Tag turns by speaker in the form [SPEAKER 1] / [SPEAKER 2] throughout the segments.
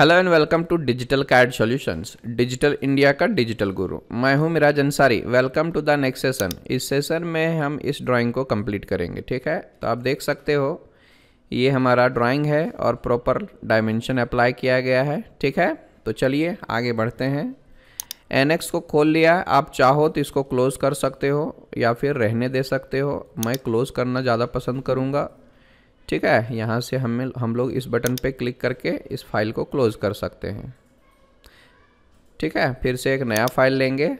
[SPEAKER 1] Hello and welcome to digital CAD solutions digital India का डिजिटल गुरु मैं हूं Miraj Ansari welcome to the next session इस सेशन में हम इस ड्राइंग को कंप्लीट करेंगे ठीक है तो आप देख सकते हो ये हमारा ड्राइंग है और प्रॉपर डायमेंशन अप्लाई किया गया है ठीक है तो चलिए आगे बढ़ते हैं एनएक्स को खोल लिया आप चाहो तो इसको क्लोज़ कर सकते हो या फिर रहने दे सकते हो मैं क्लोज़ करना ज़्यादा पसंद करूँगा ठीक है यहाँ से हमें हम लोग इस बटन पे क्लिक करके इस फाइल को क्लोज़ कर सकते हैं ठीक है फिर से एक नया फाइल लेंगे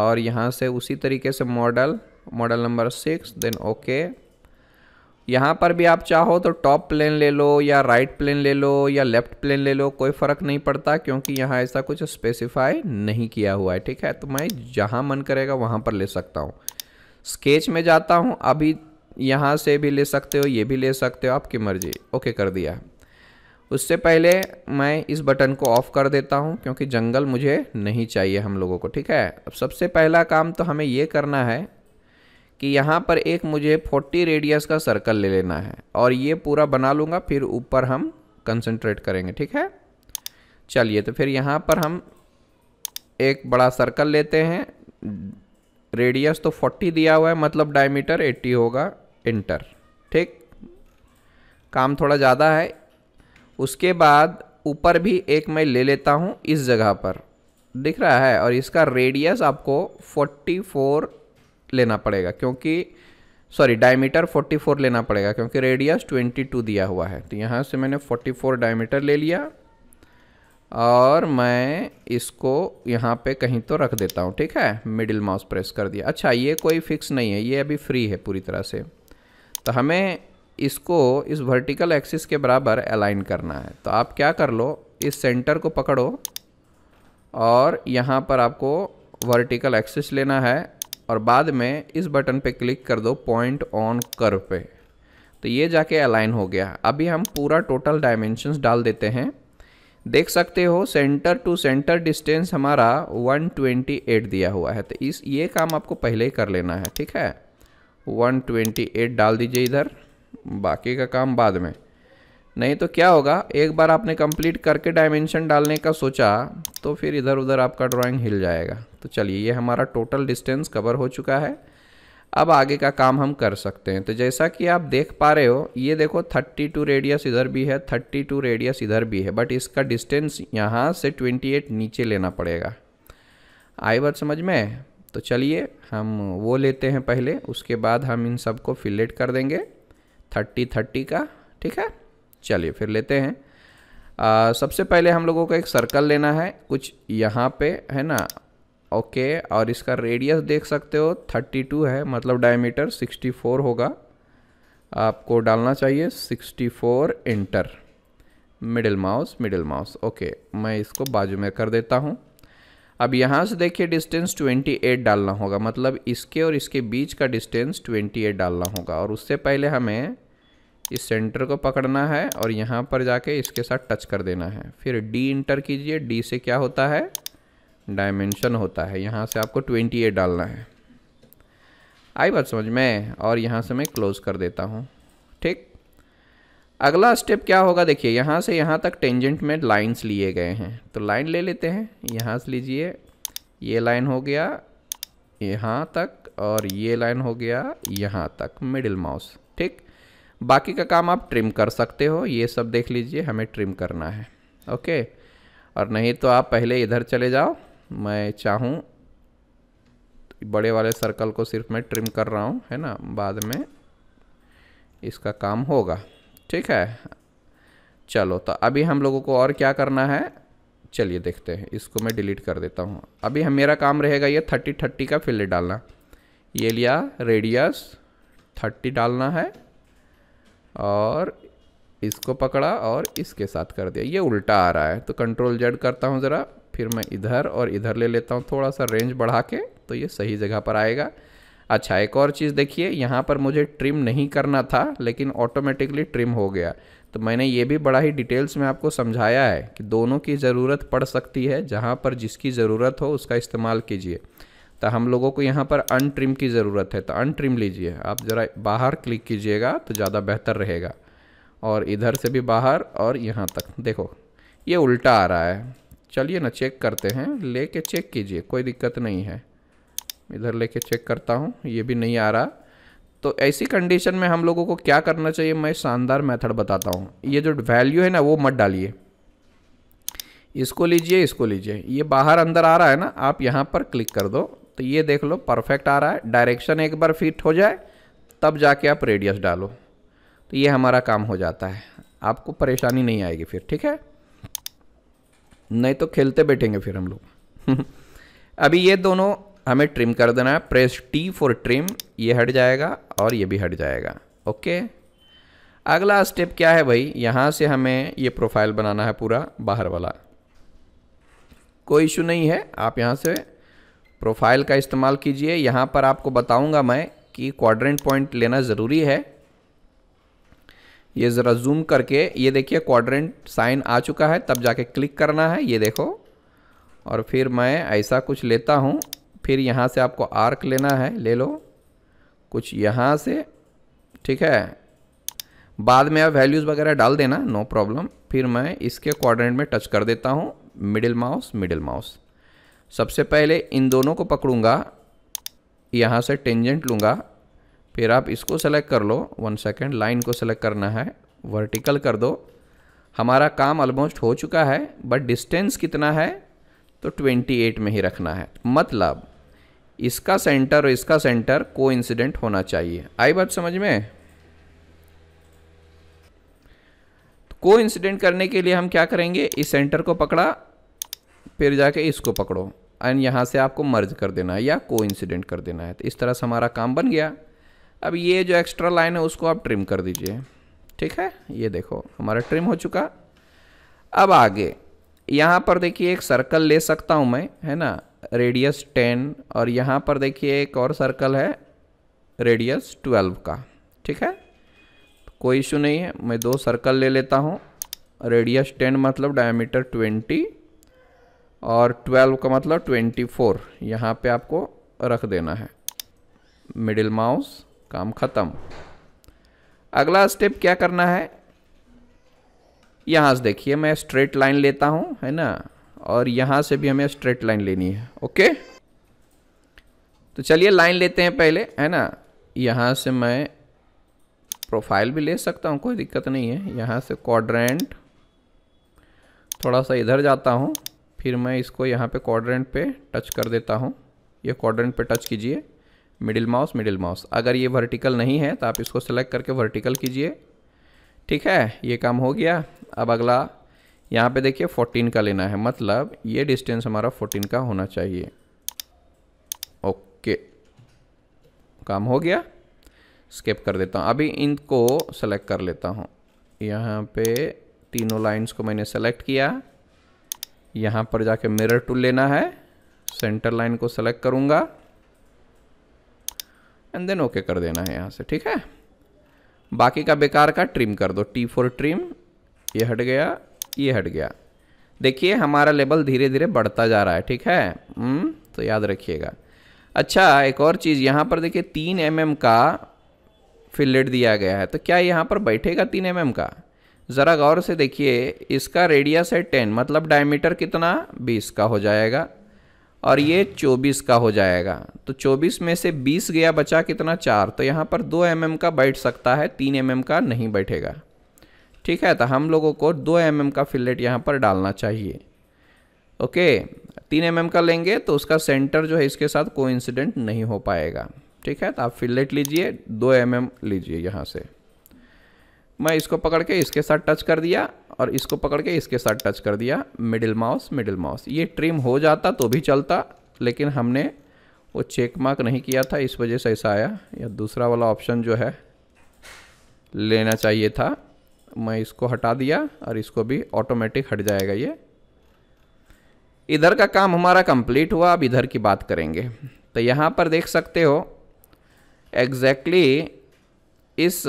[SPEAKER 1] और यहाँ से उसी तरीके से model model number six then okay यहाँ पर भी आप चाहो तो टॉप प्लेन ले लो या राइट प्लेन ले लो या लेफ़्ट प्लेन ले लो कोई फ़र्क नहीं पड़ता क्योंकि यहाँ ऐसा कुछ स्पेसिफाई नहीं किया हुआ है ठीक है तो मैं जहाँ मन करेगा वहाँ पर ले सकता हूँ स्केच में जाता हूँ अभी यहाँ से भी ले सकते हो ये भी ले सकते हो आपकी मर्जी ओके कर दिया उससे पहले मैं इस बटन को ऑफ़ कर देता हूँ क्योंकि जंगल मुझे नहीं चाहिए हम लोगों को ठीक है अब सबसे पहला काम तो हमें ये करना है कि यहाँ पर एक मुझे 40 रेडियस का सर्कल ले लेना है और ये पूरा बना लूँगा फिर ऊपर हम कंसनट्रेट करेंगे ठीक है चलिए तो फिर यहाँ पर हम एक बड़ा सर्कल लेते हैं रेडियस तो 40 दिया हुआ है मतलब डायमीटर 80 होगा इंटर ठीक काम थोड़ा ज़्यादा है उसके बाद ऊपर भी एक मैं ले लेता हूँ इस जगह पर दिख रहा है और इसका रेडियस आपको 44 लेना पड़ेगा क्योंकि सॉरी डायमीटर 44 लेना पड़ेगा क्योंकि रेडियस 22 दिया हुआ है तो यहाँ से मैंने 44 डायमीटर ले लिया और मैं इसको यहाँ पे कहीं तो रख देता हूँ ठीक है मिडिल माउस प्रेस कर दिया अच्छा ये कोई फिक्स नहीं है ये अभी फ्री है पूरी तरह से तो हमें इसको इस वर्टिकल एक्सिस के बराबर अलाइन करना है तो आप क्या कर लो इस सेंटर को पकड़ो और यहाँ पर आपको वर्टिकल एक्सिस लेना है और बाद में इस बटन पे क्लिक कर दो पॉइंट ऑन कर पे तो ये जाके अलाइन हो गया अभी हम पूरा टोटल डायमेंशंस डाल देते हैं देख सकते हो सेंटर टू सेंटर डिस्टेंस हमारा 128 दिया हुआ है तो इस ये काम आपको पहले ही कर लेना है ठीक है 128 डाल दीजिए इधर बाकी का काम बाद में नहीं तो क्या होगा एक बार आपने कंप्लीट करके डायमेंशन डालने का सोचा तो फिर इधर उधर आपका ड्राइंग हिल जाएगा तो चलिए ये हमारा टोटल डिस्टेंस कवर हो चुका है अब आगे का काम हम कर सकते हैं तो जैसा कि आप देख पा रहे हो ये देखो 32 रेडियस इधर भी है 32 रेडियस इधर भी है बट इसका डिस्टेंस यहाँ से 28 नीचे लेना पड़ेगा आई बात समझ में तो चलिए हम वो लेते हैं पहले उसके बाद हम इन सब को फिलेट कर देंगे थर्टी थर्टी का ठीक है चलिए फिर लेते हैं आ, सबसे पहले हम लोगों को एक सर्कल लेना है कुछ यहाँ पे है ना ओके और इसका रेडियस देख सकते हो थर्टी टू है मतलब डायमीटर सिक्सटी फोर होगा आपको डालना चाहिए sixty four enter middle mouse middle mouse okay मैं इसको बाजू में कर देता हूँ अब यहाँ से देखिए डिस्टेंस 28 डालना होगा मतलब इसके और इसके बीच का डिस्टेंस 28 डालना होगा और उससे पहले हमें इस सेंटर को पकड़ना है और यहाँ पर जाके इसके साथ टच कर देना है फिर डी इंटर कीजिए डी से क्या होता है डायमेंशन होता है यहाँ से आपको 28 डालना है आई बात समझ में और यहाँ से मैं क्लोज़ कर देता हूँ ठीक अगला स्टेप क्या होगा देखिए यहाँ से यहाँ तक टेंजेंट में लाइंस लिए गए हैं तो लाइन ले लेते हैं यहाँ से लीजिए ये लाइन हो गया यहाँ तक और ये लाइन हो गया यहाँ तक मिडिल माउस ठीक बाकी का काम आप ट्रिम कर सकते हो ये सब देख लीजिए हमें ट्रिम करना है ओके और नहीं तो आप पहले इधर चले जाओ मैं चाहूँ बड़े वाले सर्कल को सिर्फ मैं ट्रिम कर रहा हूँ है ना बाद में इसका काम होगा ठीक है चलो तो अभी हम लोगों को और क्या करना है चलिए देखते हैं इसको मैं डिलीट कर देता हूँ अभी हम मेरा काम रहेगा ये थर्टी थर्टी का फिल्ड डालना ये लिया रेडियस थर्टी डालना है और इसको पकड़ा और इसके साथ कर दिया ये उल्टा आ रहा है तो कंट्रोल जेड करता हूँ ज़रा फिर मैं इधर और इधर ले लेता हूँ थोड़ा सा रेंज बढ़ा के तो ये सही जगह पर आएगा अच्छा एक और चीज़ देखिए यहाँ पर मुझे ट्रिम नहीं करना था लेकिन ऑटोमेटिकली ट्रिम हो गया तो मैंने ये भी बड़ा ही डिटेल्स में आपको समझाया है कि दोनों की ज़रूरत पड़ सकती है जहाँ पर जिसकी ज़रूरत हो उसका इस्तेमाल कीजिए तो हम लोगों को यहाँ पर अनट्रिम की ज़रूरत है तो अनट्रिम लीजिए आप ज़रा बाहर क्लिक कीजिएगा तो ज़्यादा बेहतर रहेगा और इधर से भी बाहर और यहाँ तक देखो ये उल्टा आ रहा है चलिए ना चेक करते हैं ले के चेक कीजिए कोई दिक्कत नहीं है इधर लेके चेक करता हूँ ये भी नहीं आ रहा तो ऐसी कंडीशन में हम लोगों को क्या करना चाहिए मैं शानदार मेथड बताता हूँ ये जो वैल्यू है ना वो मत डालिए इसको लीजिए इसको लीजिए ये बाहर अंदर आ रहा है ना आप यहाँ पर क्लिक कर दो तो ये देख लो परफेक्ट आ रहा है डायरेक्शन एक बार फिट हो जाए तब जाके आप रेडियस डालो तो ये हमारा काम हो जाता है आपको परेशानी नहीं आएगी फिर ठीक है नहीं तो खेलते बैठेंगे फिर हम लोग अभी ये दोनों हमें ट्रिम कर देना है प्रेस टी फॉर ट्रिम ये हट जाएगा और ये भी हट जाएगा ओके अगला स्टेप क्या है भाई यहाँ से हमें ये प्रोफाइल बनाना है पूरा बाहर वाला कोई इशू नहीं है आप यहाँ से प्रोफाइल का इस्तेमाल कीजिए यहाँ पर आपको बताऊँगा मैं कि क्वाड्रेंट पॉइंट लेना ज़रूरी है ये ज़रा जूम करके ये देखिए क्वाड्रेंट साइन आ चुका है तब जाके क्लिक करना है ये देखो और फिर मैं ऐसा कुछ लेता हूँ फिर यहाँ से आपको आर्क लेना है ले लो कुछ यहाँ से ठीक है बाद में आप वैल्यूज़ वगैरह डाल देना नो प्रॉब्लम फिर मैं इसके क्वाड्रेंट में टच कर देता हूँ मिडिल माउस मिडिल माउस सबसे पहले इन दोनों को पकड़ूंगा यहाँ से टेंजेंट लूँगा फिर आप इसको सेलेक्ट कर लो वन सेकेंड लाइन को सेलेक्ट करना है वर्टिकल कर दो हमारा काम ऑलमोस्ट हो चुका है बट डिस्टेंस कितना है तो 28 में ही रखना है मतलब इसका सेंटर और इसका सेंटर को होना चाहिए आई बात समझ में तो को इंसिडेंट करने के लिए हम क्या करेंगे इस सेंटर को पकड़ा फिर जाके इसको पकड़ो एंड यहाँ से आपको मर्ज कर देना है या को इंसिडेंट कर देना है तो इस तरह से हमारा काम बन गया अब ये जो एक्स्ट्रा लाइन है उसको आप ट्रिम कर दीजिए ठीक है ये देखो हमारा ट्रिम हो चुका अब आगे यहाँ पर देखिए एक सर्कल ले सकता हूँ मैं है ना रेडियस टेन और यहाँ पर देखिए एक और सर्कल है रेडियस ट्वेल्व का ठीक है कोई इशू नहीं है मैं दो सर्कल ले लेता हूँ रेडियस टेन मतलब डायमीटर ट्वेंटी और ट्वेल्व का मतलब ट्वेंटी फोर यहाँ पर आपको रख देना है मिडिल माउस काम ख़त्म अगला स्टेप क्या करना है यहाँ से देखिए मैं स्ट्रेट लाइन लेता हूँ है ना और यहाँ से भी हमें स्ट्रेट लाइन लेनी है ओके तो चलिए लाइन लेते हैं पहले है ना यहाँ से मैं प्रोफाइल भी ले सकता हूँ कोई दिक्कत नहीं है यहाँ से क्वाड्रेंट थोड़ा सा इधर जाता हूँ फिर मैं इसको यहाँ पे क्वाड्रेंट पे टच कर देता हूँ ये क्वाड्रेंट पे टच कीजिए मिडिल माउस मिडिल माउस अगर ये वर्टिकल नहीं है तो आप इसको सेलेक्ट करके वर्टिकल कीजिए ठीक है ये काम हो गया अब अगला यहाँ पे देखिए 14 का लेना है मतलब ये डिस्टेंस हमारा 14 का होना चाहिए ओके काम हो गया स्केप कर देता हूँ अभी इनको सेलेक्ट कर लेता हूँ यहाँ पे तीनों लाइंस को मैंने सेलेक्ट किया यहाँ पर जाके मिरर टूल लेना है सेंटर लाइन को सेलेक्ट करूँगा एंड देन ओके कर देना है यहाँ से ठीक है बाकी का बेकार का ट्रिम कर दो टी फोर ट्रिम ये हट गया ये हट गया देखिए हमारा लेवल धीरे धीरे बढ़ता जा रहा है ठीक है हुँ? हम्म, तो याद रखिएगा अच्छा एक और चीज़ यहाँ पर देखिए तीन एम का फिलेट दिया गया है तो क्या यहाँ पर बैठेगा तीन एम का ज़रा गौर से देखिए इसका रेडियस है टेन मतलब डायमीटर कितना बीस का हो जाएगा और ये चौबीस का हो जाएगा तो चौबीस में से बीस गया बचा कितना चार तो यहाँ पर दो एम का बैठ सकता है तीन एम का नहीं बैठेगा ठीक है तो हम लोगों को दो एम mm का फिलेट यहाँ पर डालना चाहिए ओके तीन एम mm का लेंगे तो उसका सेंटर जो है इसके साथ इंसिडेंट नहीं हो पाएगा ठीक है तो आप फिलेट लीजिए दो एम mm लीजिए यहाँ से मैं इसको पकड़ के इसके साथ टच कर दिया और इसको पकड़ के इसके साथ टच कर दिया मिडिल माउस मिडिल माउस ये ट्रिम हो जाता तो भी चलता लेकिन हमने वो चेक मार्क नहीं किया था इस वजह से ऐसा आया या दूसरा वाला ऑप्शन जो है लेना चाहिए था मैं इसको हटा दिया और इसको भी ऑटोमेटिक हट जाएगा ये इधर का काम हमारा कंप्लीट हुआ अब इधर की बात करेंगे तो यहाँ पर देख सकते हो एग्जैक्टली exactly इस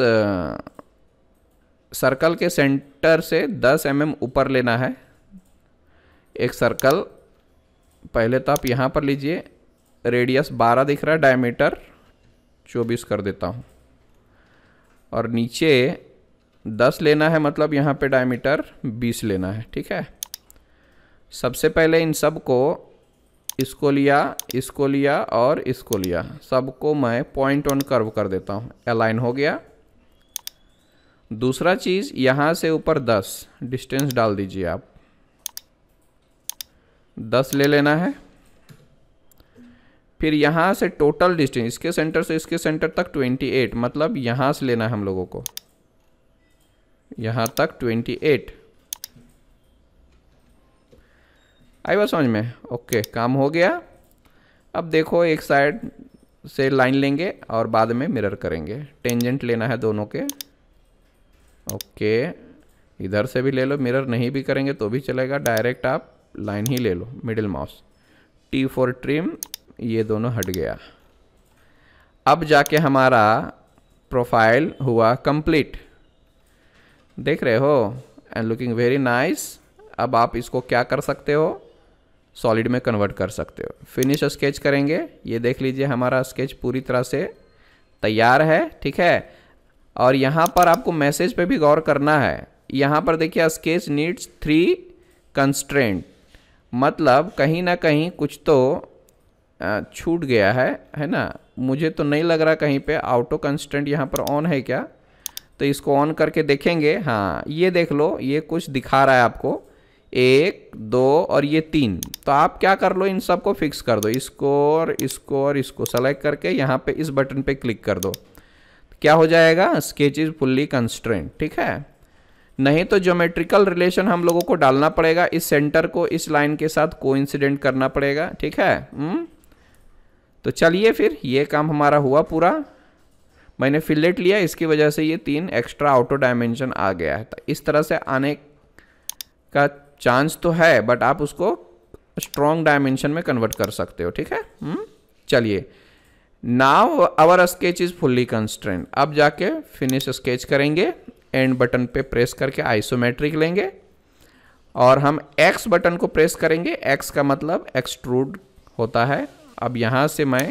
[SPEAKER 1] सर्कल के सेंटर से 10 एम mm ऊपर लेना है एक सर्कल पहले तो आप यहाँ पर लीजिए रेडियस 12 दिख रहा है डायमीटर 24 कर देता हूँ और नीचे दस लेना है मतलब यहाँ पे डायमीटर बीस लेना है ठीक है सबसे पहले इन सब को इसको लिया इसको लिया और इसको लिया सबको मैं पॉइंट ऑन कर्व कर देता हूँ अलाइन हो गया दूसरा चीज़ यहाँ से ऊपर दस डिस्टेंस डाल दीजिए आप दस ले लेना है फिर यहाँ से टोटल डिस्टेंस इसके सेंटर से इसके सेंटर तक ट्वेंटी एट मतलब यहाँ से लेना है हम लोगों को यहाँ तक ट्वेंटी एट आई बस समझ में ओके काम हो गया अब देखो एक साइड से लाइन लेंगे और बाद में मिरर करेंगे टेंजेंट लेना है दोनों के ओके इधर से भी ले लो मिरर नहीं भी करेंगे तो भी चलेगा डायरेक्ट आप लाइन ही ले लो middle mouse T four trim ये दोनों हट गया अब जाके हमारा प्रोफाइल हुआ कंप्लीट देख रहे हो एंड लुकिंग वेरी नाइस अब आप इसको क्या कर सकते हो सॉलिड में कन्वर्ट कर सकते हो फिनिश स्केच करेंगे ये देख लीजिए हमारा स्केच पूरी तरह से तैयार है ठीक है और यहाँ पर आपको मैसेज पे भी गौर करना है यहाँ पर देखिए स्केच नीड्स थ्री कंस्ट्रेंट मतलब कहीं ना कहीं कुछ तो छूट गया है है ना मुझे तो नहीं लग रहा कहीं पे ऑटो कंस्टेंट यहाँ पर ऑन है क्या तो इसको ऑन करके देखेंगे हाँ ये देख लो ये कुछ दिखा रहा है आपको एक दो और ये तीन तो आप क्या कर लो इन सब को फिक्स कर दो इसको और इसको और इसको सेलेक्ट करके यहाँ पे इस बटन पे क्लिक कर दो क्या हो जाएगा स्केच इज फुल्ली कंस्ट्रेंट ठीक है नहीं तो ज्योमेट्रिकल रिलेशन हम लोगों को डालना पड़ेगा इस सेंटर को इस लाइन के साथ कोइंसिडेंट करना पड़ेगा ठीक है हुँ? हम्म? तो चलिए फिर ये काम हमारा हुआ पूरा मैंने फिलेट लिया इसकी वजह से ये तीन एक्स्ट्रा आउटो डायमेंशन आ गया है तो इस तरह से आने का चांस तो है बट आप उसको स्ट्रॉन्ग डायमेंशन में कन्वर्ट कर सकते हो ठीक है हम्म, चलिए now our sketch is fully constrained अब जाके फिनिश स्केच करेंगे एंड बटन पे प्रेस करके आइसोमेट्रिक लेंगे और हम एक्स बटन को प्रेस करेंगे एक्स का मतलब एक्सट्रूड होता है अब यहाँ से मैं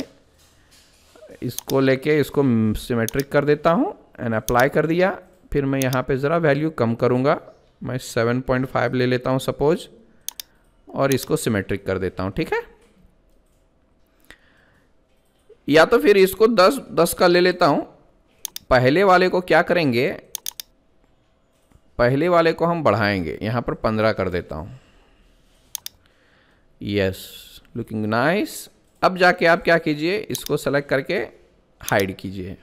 [SPEAKER 1] इसको लेके इसको सिमेट्रिक कर देता हूँ एंड अप्लाई कर दिया फिर मैं यहाँ पे ज़रा वैल्यू कम करूँगा मैं 7.5 ले लेता हूँ सपोज और इसको सिमेट्रिक कर देता हूँ ठीक है या तो फिर इसको 10 10 का ले लेता हूँ पहले वाले को क्या करेंगे पहले वाले को हम बढ़ाएंगे यहाँ पर 15 कर देता हूँ यस लुकिंग नाइस अब जाके आप क्या कीजिए इसको सेलेक्ट करके हाइड कीजिए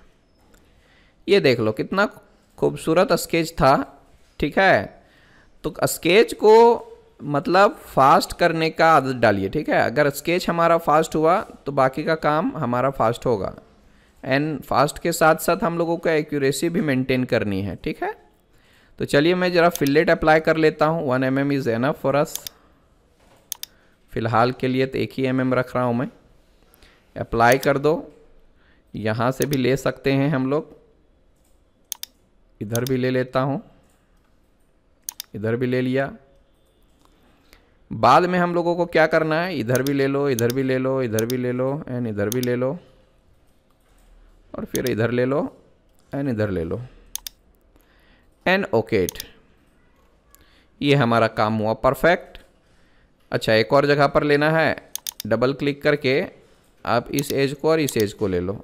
[SPEAKER 1] ये देख लो कितना खूबसूरत स्केच था ठीक है तो स्केच को मतलब फास्ट करने का आदत डालिए ठीक है अगर स्केच हमारा फास्ट हुआ तो बाकी का काम हमारा फास्ट होगा एंड फास्ट के साथ साथ हम लोगों को एक्यूरेसी भी मेंटेन करनी है ठीक है तो चलिए मैं ज़रा फिलेट अप्लाई कर लेता हूँ one M M is enough for us फ़िलहाल के लिए तो एक ही एम एम रख रहा हूँ मैं अप्लाई कर दो यहाँ से भी ले सकते हैं हम लोग इधर भी ले लेता हूँ इधर भी ले लिया बाद में हम लोगों को क्या करना है इधर भी ले लो इधर भी ले लो इधर भी ले लो एंड इधर भी ले लो और फिर इधर ले लो एंड इधर ले लो एंड ओकेट ये हमारा काम हुआ परफेक्ट अच्छा एक और जगह पर लेना है डबल क्लिक करके आप इस एज को और इस एज को ले लो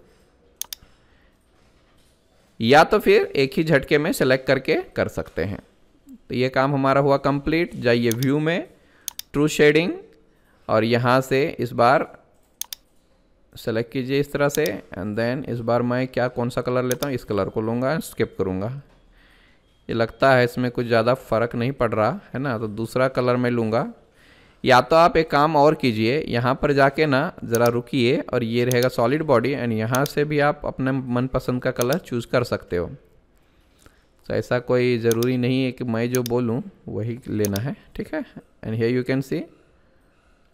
[SPEAKER 1] या तो फिर एक ही झटके में सेलेक्ट करके कर सकते हैं तो ये काम हमारा हुआ कंप्लीट जाइए व्यू में ट्रू शेडिंग और यहाँ से इस बार सेलेक्ट कीजिए इस तरह से एंड देन इस बार मैं क्या कौन सा कलर लेता हूँ इस कलर को लूँगा स्किप करूँगा ये लगता है इसमें कुछ ज़्यादा फ़र्क नहीं पड़ रहा है ना तो दूसरा कलर मैं लूँगा या तो आप एक काम और कीजिए यहाँ पर जाके ना ज़रा रुकिए और ये रहेगा सॉलिड बॉडी एंड यहाँ से भी आप अपने मनपसंद का कलर चूज़ कर सकते हो तो ऐसा कोई ज़रूरी नहीं है कि मैं जो बोलूँ वही लेना है ठीक है and here you can see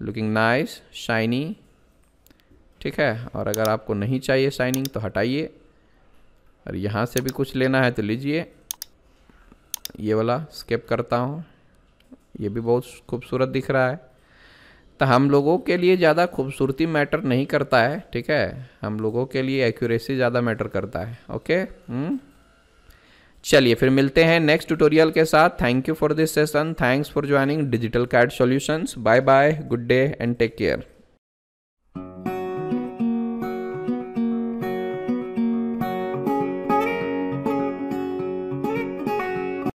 [SPEAKER 1] looking nice shiny ठीक है और अगर आपको नहीं चाहिए शाइनिंग तो हटाइए और यहाँ से भी कुछ लेना है तो लीजिए ये वाला स्केप करता हूँ ये भी बहुत खूबसूरत दिख रहा है तो हम लोगों के लिए ज़्यादा खूबसूरती मैटर नहीं करता है ठीक है हम लोगों के लिए एक्यूरेसी ज़्यादा मैटर करता है ओके हम्म। चलिए फिर मिलते हैं नेक्स्ट ट्यूटोरियल के साथ thank you for this session thanks for joining digital CAD solutions bye bye good day and take care